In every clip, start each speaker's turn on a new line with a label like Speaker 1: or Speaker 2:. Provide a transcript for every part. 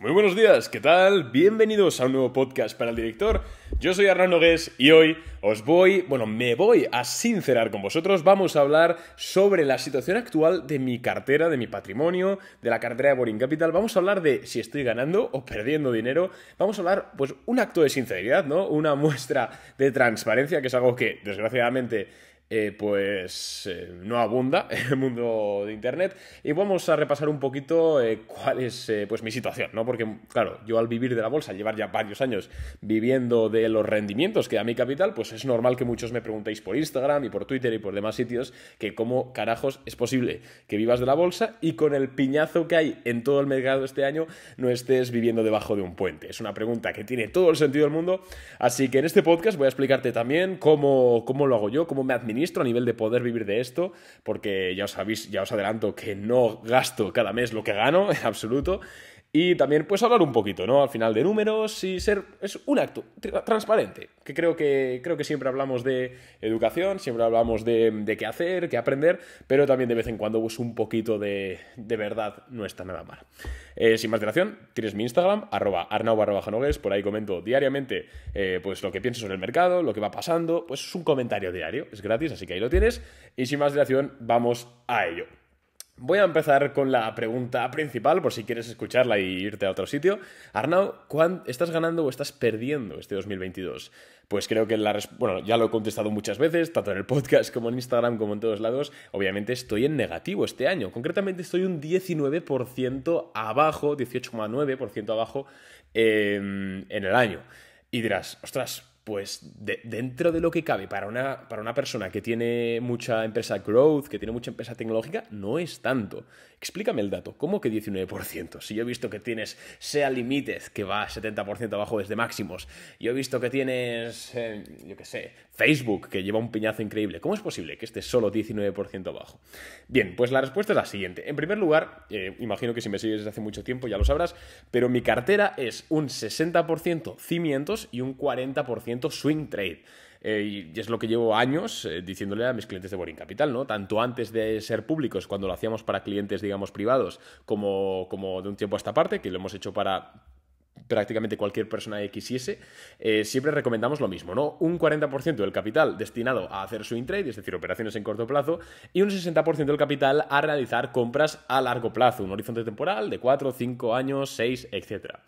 Speaker 1: Muy buenos días, ¿qué tal? Bienvenidos a un nuevo podcast para el director. Yo soy Arnaud Nogués y hoy os voy, bueno, me voy a sincerar con vosotros. Vamos a hablar sobre la situación actual de mi cartera, de mi patrimonio, de la cartera de Boring Capital. Vamos a hablar de si estoy ganando o perdiendo dinero. Vamos a hablar, pues, un acto de sinceridad, ¿no? Una muestra de transparencia, que es algo que, desgraciadamente, eh, pues eh, no abunda en el mundo de Internet. Y vamos a repasar un poquito eh, cuál es pues mi situación, ¿no? Porque, claro, yo al vivir de la bolsa, llevar ya varios años viviendo de los rendimientos que da mi capital, pues es normal que muchos me preguntéis por Instagram y por Twitter y por demás sitios que cómo carajos es posible que vivas de la bolsa y con el piñazo que hay en todo el mercado este año no estés viviendo debajo de un puente. Es una pregunta que tiene todo el sentido del mundo. Así que en este podcast voy a explicarte también cómo, cómo lo hago yo, cómo me a nivel de poder vivir de esto, porque ya os, ya os adelanto que no gasto cada mes lo que gano en absoluto. Y también pues hablar un poquito, ¿no? Al final de números y ser... Es un acto transparente, que creo que, creo que siempre hablamos de educación, siempre hablamos de, qué hacer, qué aprender, pero también de vez en cuando pues un poquito de, verdad no está nada mal. Eh, sin más dilación, tienes mi Instagram, arroba arnau por ahí comento diariamente eh, pues lo que pienso sobre el mercado, lo que va pasando, pues es un comentario diario, es gratis, así que ahí lo tienes. Y sin más dilación, vamos a ello. Voy a empezar con la pregunta principal, por si quieres escucharla y irte a otro sitio. Arnau, ¿cuán ¿estás ganando o estás perdiendo este 2022? Pues creo que la bueno, ya lo he contestado muchas veces, tanto en el podcast como en Instagram, como en todos lados. Obviamente estoy en negativo este año. Concretamente estoy un 19% abajo, 18,9% abajo em, en el año. Y dirás, ostras, pues dentro de lo que cabe para una, para una persona que tiene mucha empresa growth, que tiene mucha empresa tecnológica, no es tanto. Explícame el dato, ¿cómo que 19%? Si yo he visto que tienes SEA Limited, que va 70% abajo desde máximos, y he visto que tienes, eh, yo qué sé, Facebook, que lleva un piñazo increíble, ¿cómo es posible que esté solo 19% abajo? Bien, pues la respuesta es la siguiente. En primer lugar, eh, imagino que si me sigues desde hace mucho tiempo ya lo sabrás, pero mi cartera es un 60% cimientos y un 40% swing trade. Eh, y es lo que llevo años eh, diciéndole a mis clientes de Boring Capital, ¿no? Tanto antes de ser públicos, cuando lo hacíamos para clientes, digamos, privados, como, como de un tiempo a esta parte, que lo hemos hecho para prácticamente cualquier persona que quisiese, eh, siempre recomendamos lo mismo, ¿no? Un 40% del capital destinado a hacer swing trade, es decir, operaciones en corto plazo, y un 60% del capital a realizar compras a largo plazo, un horizonte temporal de 4, 5 años, 6, etcétera.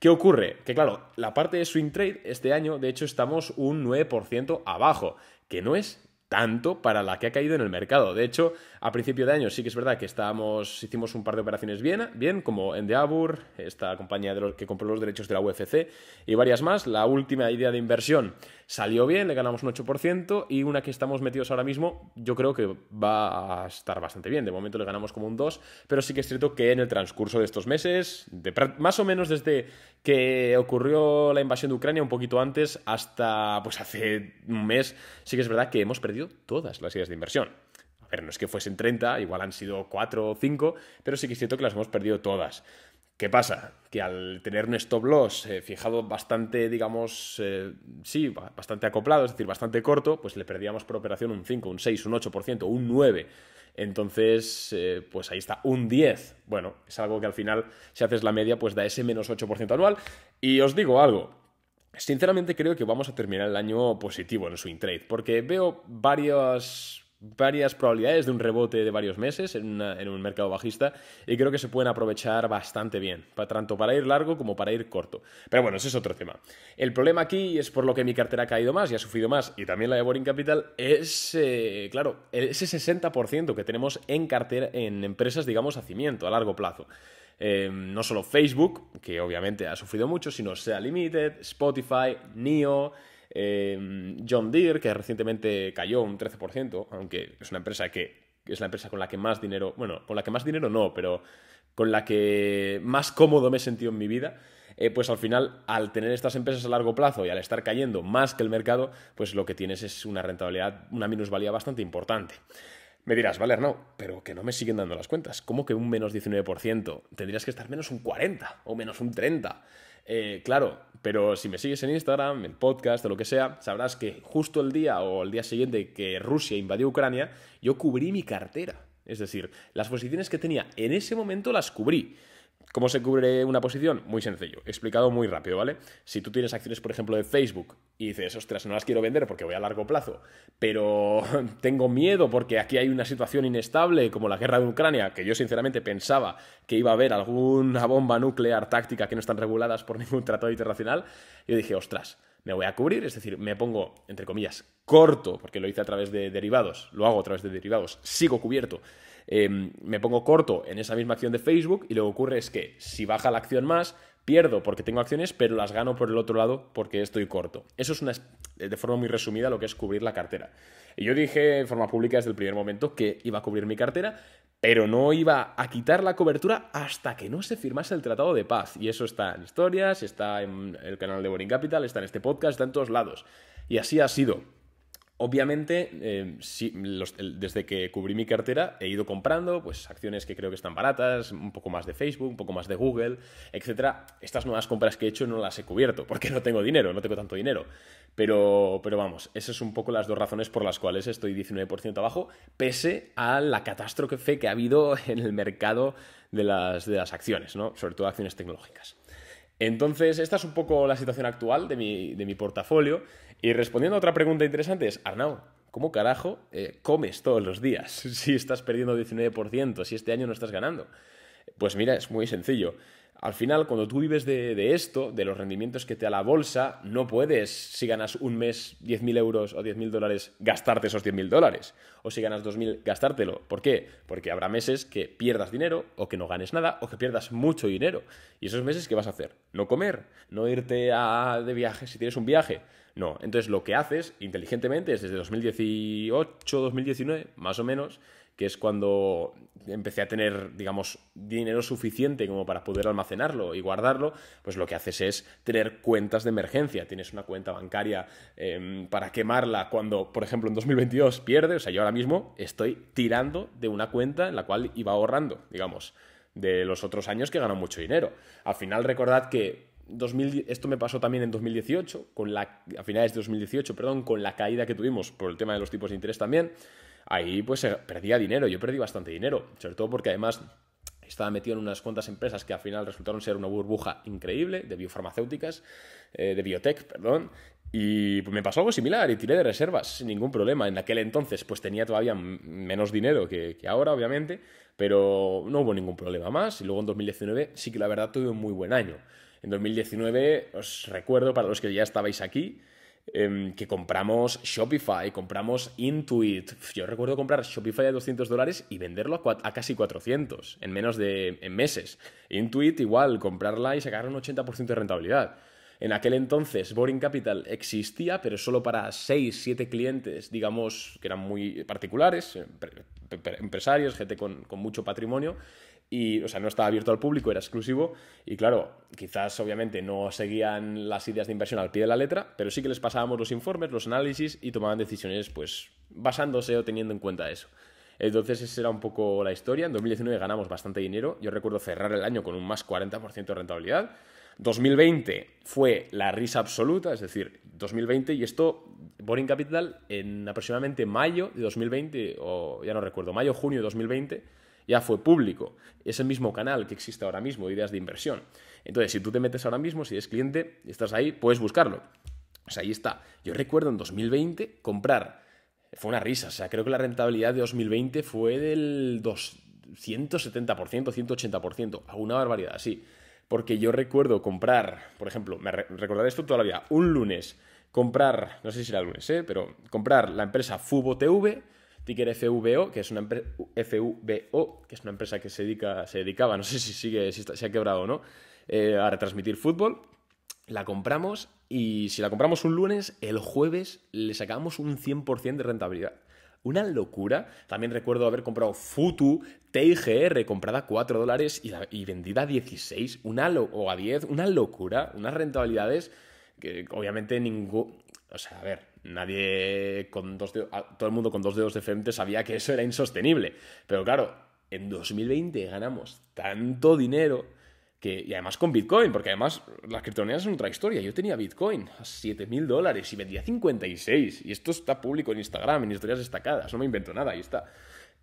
Speaker 1: ¿Qué ocurre? Que claro, la parte de swing trade este año, de hecho, estamos un 9% abajo, que no es tanto para la que ha caído en el mercado. De hecho, a principio de año sí que es verdad que estábamos, hicimos un par de operaciones bien, bien como Endeavour, esta compañía de los que compró los derechos de la UFC y varias más. La última idea de inversión salió bien, le ganamos un 8% y una que estamos metidos ahora mismo yo creo que va a estar bastante bien. De momento le ganamos como un 2, pero sí que es cierto que en el transcurso de estos meses, más o menos desde que ocurrió la invasión de Ucrania un poquito antes hasta pues hace un mes, sí que es verdad que hemos perdido todas las ideas de inversión pero no es que fuesen 30, igual han sido 4 o 5, pero sí que es cierto que las hemos perdido todas. ¿Qué pasa? Que al tener un stop loss eh, fijado bastante, digamos, eh, sí, bastante acoplado, es decir, bastante corto, pues le perdíamos por operación un 5, un 6, un 8%, un 9%. Entonces, eh, pues ahí está, un 10. Bueno, es algo que al final, si haces la media, pues da ese menos 8% anual. Y os digo algo, sinceramente creo que vamos a terminar el año positivo en swing trade, porque veo varias varias probabilidades de un rebote de varios meses en, un mercado bajista y creo que se pueden aprovechar bastante bien, tanto para ir largo como para ir corto. Pero bueno, ese es otro tema. El problema aquí es por lo que mi cartera ha caído más y ha sufrido más, y también la de Boring Capital, es, eh, claro, ese 60% que tenemos en cartera, en empresas, digamos, a cimiento, a largo plazo. Em, no solo Facebook, que obviamente ha sufrido mucho, sino Sea Limited, Spotify, NIO, Em, John Deere, que recientemente cayó un 13%, aunque es una empresa que es la empresa con la que más dinero, bueno, con la que más dinero no, pero con la que más cómodo me he sentido en mi vida, eh, pues al final, al tener estas empresas a largo plazo y al estar cayendo más que el mercado, pues lo que tienes es una rentabilidad, una minusvalía bastante importante. Me dirás, Valer, no, pero que no me siguen dando las cuentas. ¿Cómo que un menos 19%? Tendrías que estar menos un 40 o menos un 30. Eh, claro, pero si me sigues en Instagram, en podcast o lo que sea, sabrás que justo el día o el día siguiente que Rusia invadió Ucrania, yo cubrí mi cartera. Es decir, las posiciones que tenía en ese momento las cubrí. ¿Cómo se cubre una posición? Muy sencillo, explicado muy rápido, ¿vale? Si tú tienes acciones, por ejemplo, de Facebook y dices, ostras, no las quiero vender porque voy a largo plazo, pero tengo miedo porque aquí hay una situación inestable como la guerra de Ucrania, que yo sinceramente pensaba que iba a haber alguna bomba nuclear táctica que no están reguladas por ningún tratado internacional, yo dije, ostras, me voy a cubrir, es decir, me pongo, entre comillas, corto, porque lo hice a través de derivados, lo hago a través de derivados, sigo cubierto Em, me pongo corto en esa misma acción de Facebook y lo que ocurre es que si baja la acción más, pierdo porque tengo acciones, pero las gano por el otro lado porque estoy corto. Eso es una, de forma muy resumida lo que es cubrir la cartera. Y yo dije en forma pública desde el primer momento que iba a cubrir mi cartera, pero no iba a quitar la cobertura hasta que no se firmase el Tratado de Paz. Y eso está en historias, está en el canal de Boring Capital, está en este podcast, está en todos lados. Y así ha sido. Obviamente, eh, desde que cubrí mi cartera he ido comprando pues, acciones que creo que están baratas, un poco más de Facebook, un poco más de Google, etc. Estas nuevas compras que he hecho no las he cubierto porque no tengo dinero, no tengo tanto dinero. Pero, vamos, esas son un poco las dos razones por las cuales estoy 19% abajo, pese a la catástrofe que ha habido en el mercado de las, acciones, ¿no? sobre todo acciones tecnológicas. Entonces, esta es un poco la situación actual de mi portafolio. Y respondiendo a otra pregunta interesante es, Arnau, ¿cómo carajo eh, comes todos los días si estás perdiendo 19%, si este año no estás ganando? Pues mira, es muy sencillo. Al final, cuando tú vives de, esto, de los rendimientos que te da la bolsa, no puedes, si ganas un mes 10.000 euros o 10.000 dólares, gastarte esos 10.000 dólares. O si ganas 2.000, gastártelo. ¿Por qué? Porque habrá meses que pierdas dinero o que no ganes nada o que pierdas mucho dinero. ¿Y esos meses qué vas a hacer? No comer, no irte a, de viaje si tienes un viaje. No, entonces lo que haces inteligentemente es desde 2018, 2019, más o menos, que es cuando empecé a tener, digamos, dinero suficiente como para poder almacenarlo y guardarlo, pues lo que haces es tener cuentas de emergencia. Tienes una cuenta bancaria em, para quemarla cuando, por ejemplo, en 2022 pierde. O sea, yo ahora mismo estoy tirando de una cuenta en la cual iba ahorrando, digamos, de los otros años que ganó mucho dinero. Al final, recordad que 2000, esto me pasó también en 2018, con la, a finales de 2018, perdón, con la caída que tuvimos por el tema de los tipos de interés también ahí pues eh, perdía dinero, yo perdí bastante dinero, sobre todo porque además estaba metido en unas cuantas empresas que al final resultaron ser una burbuja increíble de biofarmacéuticas, eh, de biotech, perdón, y pues me pasó algo similar y tiré de reservas sin ningún problema. En aquel entonces pues tenía todavía menos dinero que, que, ahora, obviamente, pero no hubo ningún problema más. Y luego en 2019 sí que la verdad tuve un muy buen año. En 2019 os recuerdo, para los que ya estabais aquí, Em, que compramos Shopify, compramos Intuit. Yo recuerdo comprar Shopify a 200 dólares y venderlo a, casi 400 en menos de meses. Intuit igual, comprarla y sacar un 80% de rentabilidad. En aquel entonces Boring Capital existía, pero solo para 6, 7 clientes, digamos, que eran muy particulares, em, empresarios, gente con mucho patrimonio, y, o sea, no estaba abierto al público, era exclusivo, y claro, quizás obviamente no seguían las ideas de inversión al pie de la letra, pero sí que les pasábamos los informes, los análisis y tomaban decisiones, pues, basándose o teniendo en cuenta eso. Entonces, esa era un poco la historia. En 2019 ganamos bastante dinero. Yo recuerdo cerrar el año con un más 40% de rentabilidad. 2020 fue la risa absoluta, es decir, 2020 y esto, Boring Capital, en aproximadamente mayo de 2020, o ya no recuerdo, mayo, junio de 2020, ya fue público. Es el mismo canal que existe ahora mismo, ideas de inversión. Entonces, si tú te metes ahora mismo, si eres cliente y estás ahí, puedes buscarlo. O pues sea, ahí está. Yo recuerdo en 2020 comprar. Fue una risa. O sea, creo que la rentabilidad de 2020 fue del 270%, 180%. Una barbaridad, sí. Porque yo recuerdo comprar, por ejemplo, me recordaré esto toda la vida, un lunes comprar, no sé si era el lunes, ¿eh? pero comprar la empresa FuboTV Ticker FVO, que es una FVO, que es una empresa que se, dedica, se dedicaba, no sé si sigue, si se ha quebrado o no, eh, a retransmitir fútbol. La compramos y si la compramos un lunes, el jueves le sacamos un 100% de rentabilidad. Una locura. También recuerdo haber comprado Futu, TIGR, comprada a 4 dólares y, vendida a 16 una o a 10. Una locura. Unas rentabilidades que obviamente ningún... O sea, a ver, nadie con dos dedos, ah, todo el mundo con dos dedos de frente sabía que eso era insostenible. Pero claro, en 2020 ganamos tanto dinero que, y además con Bitcoin, porque además las criptomonedas son otra historia. Yo tenía Bitcoin a 7.000 dólares y vendía 56. Y esto está público en Instagram, en historias destacadas, no me invento nada, ahí está.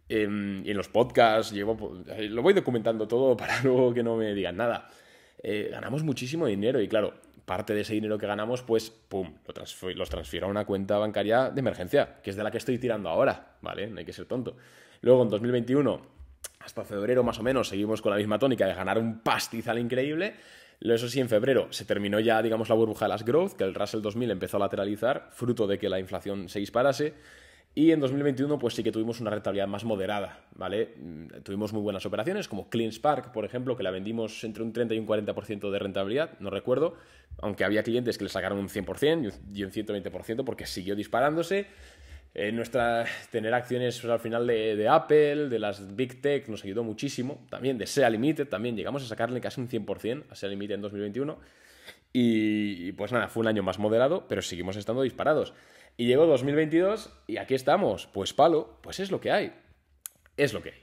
Speaker 1: Em, y en los podcasts, llevo, eh, lo voy documentando todo para luego que no me digan nada. Eh, ganamos muchísimo dinero y claro, parte de ese dinero que ganamos, pues, pum, lo los transfiero a una cuenta bancaria de emergencia, que es de la que estoy tirando ahora, ¿vale? No hay que ser tonto. Luego, en 2021, hasta febrero más o menos, seguimos con la misma tónica de ganar un pastizal increíble. Eso sí, en febrero se terminó ya, digamos, la burbuja de las growth, que el Russell 2000 empezó a lateralizar, fruto de que la inflación se disparase. Y en 2021, pues sí que tuvimos una rentabilidad más moderada, ¿vale? Mm, tuvimos muy buenas operaciones, como CleanSpark, por ejemplo, que la vendimos entre un 30 y un 40% de rentabilidad, no recuerdo, aunque había clientes que le sacaron un 100% y un 120% porque siguió disparándose. Eh, nuestra, tener acciones pues, al final de, Apple, de las Big Tech, nos ayudó muchísimo. También de SEA Limited, también llegamos a sacarle casi un 100% a SEA Limited en 2021. y pues nada, fue un año más moderado, pero seguimos estando disparados. Y llegó 2022 y aquí estamos. Pues palo, pues es lo que hay. Es lo que hay.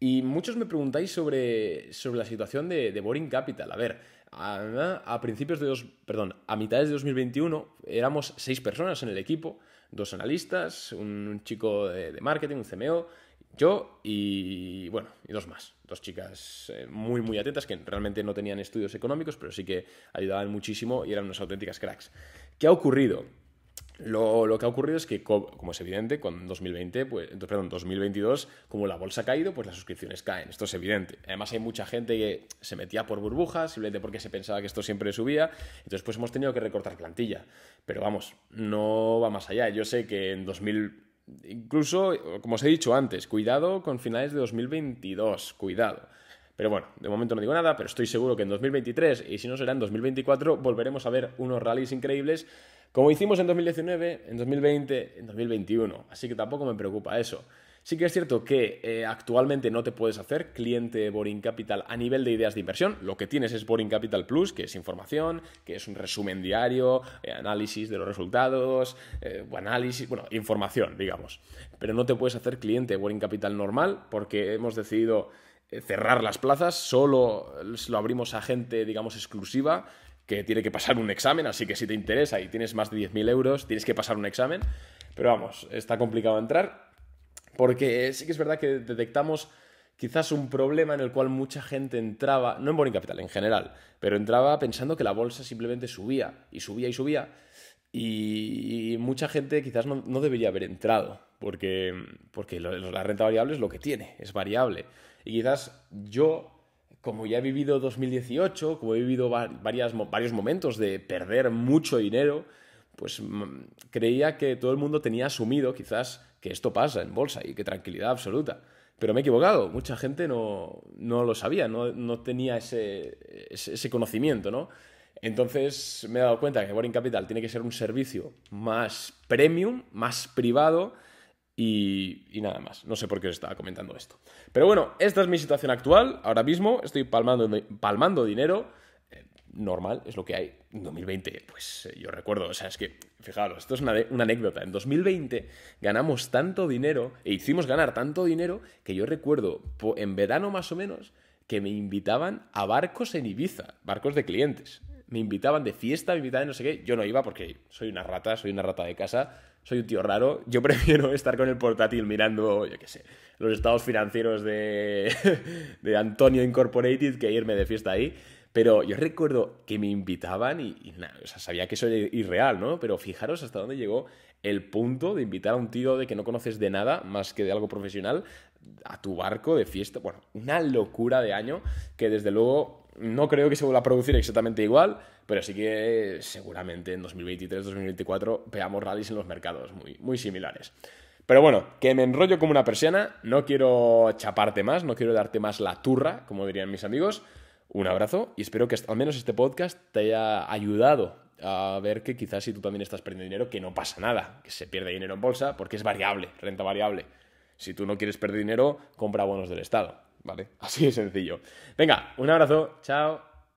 Speaker 1: Y muchos me preguntáis sobre, sobre la situación de, de Boring Capital. A ver, a, principios de dos, perdón, a mitades de 2021 éramos seis personas en el equipo, dos analistas, un, chico de, marketing, un CMO, yo y bueno, y dos más, dos chicas eh, muy muy atentas que realmente no tenían estudios económicos, pero sí que ayudaban muchísimo y eran unas auténticas cracks. ¿Qué ha ocurrido? Lo, que ha ocurrido es que, como es evidente, con 2020, pues, perdón, 2022, como la bolsa ha caído, pues las suscripciones caen. Esto es evidente. Además, hay mucha gente que se metía por burbujas, simplemente porque se pensaba que esto siempre subía. Entonces, pues hemos tenido que recortar plantilla. Pero vamos, no va más allá. Yo sé que en 2000 incluso, como os he dicho antes, cuidado con finales de 2022, cuidado. Pero bueno, de momento no digo nada, pero estoy seguro que en 2023 y si no será en 2024 volveremos a ver unos rallies increíbles como hicimos en 2019, en 2020, en 2021. Así que tampoco me preocupa eso. Sí que es cierto que eh, actualmente no te puedes hacer cliente Boring Capital a nivel de ideas de inversión. Lo que tienes es Boring Capital Plus, que es información, que es un resumen diario, eh, análisis de los resultados, eh, análisis, bueno, información, digamos. Pero no te puedes hacer cliente Boring Capital normal porque hemos decidido eh, cerrar las plazas, solo lo abrimos a gente, digamos, exclusiva, que tiene que pasar un examen, así que si te interesa y tienes más de 10.000 euros, tienes que pasar un examen. Pero vamos, está complicado entrar, porque sí que es verdad que detectamos quizás un problema en el cual mucha gente entraba, no en Boring Capital en general, pero entraba pensando que la bolsa simplemente subía y subía y subía, y, mucha gente quizás no, no debería haber entrado porque, porque la renta variable es lo que tiene, es variable. Y quizás yo, como ya he vivido 2018, como he vivido varias, varios momentos de perder mucho dinero, pues mm, creía que todo el mundo tenía asumido quizás que esto pasa en bolsa y que tranquilidad absoluta. Pero me he equivocado, mucha gente no, no lo sabía, no, no tenía ese, ese, conocimiento, ¿no? Entonces me he dado cuenta que Boring Capital tiene que ser un servicio más premium, más privado, y, nada más. No sé por qué os estaba comentando esto. Pero bueno, esta es mi situación actual. Ahora mismo estoy palmando, palmando dinero. Eh, normal, es lo que hay. En 2020, pues eh, yo recuerdo, o sea, es que, fijaros, esto es una, una, anécdota. En 2020 ganamos tanto dinero e hicimos ganar tanto dinero que yo recuerdo en verano más o menos que me invitaban a barcos en Ibiza, barcos de clientes me invitaban de fiesta, me invitaban de no sé qué. Yo no iba porque soy una rata, soy una rata de casa, soy un tío raro. Yo prefiero estar con el portátil mirando, yo qué sé, los estados financieros de, de Antonio Incorporated que irme de fiesta ahí. Pero yo recuerdo que me invitaban y, nada, o sea, sabía que eso era irreal, ¿no? Pero fijaros hasta dónde llegó el punto de invitar a un tío de que no conoces de nada más que de algo profesional a tu barco de fiesta. Bueno, una locura de año que desde luego no creo que se vuelva a producir exactamente igual, pero sí que seguramente en 2023-2024 veamos rallies en los mercados muy, muy similares. Pero bueno, que me enrollo como una persiana, no quiero chaparte más, no quiero darte más la turra, como dirían mis amigos. Un abrazo y espero que al menos este podcast te haya ayudado a ver que quizás si tú también estás perdiendo dinero, que no pasa nada, que se pierde dinero en bolsa porque es variable, renta variable. Si tú no quieres perder dinero, compra bonos del Estado. ¿vale? Así de sencillo. Venga, un abrazo, chao.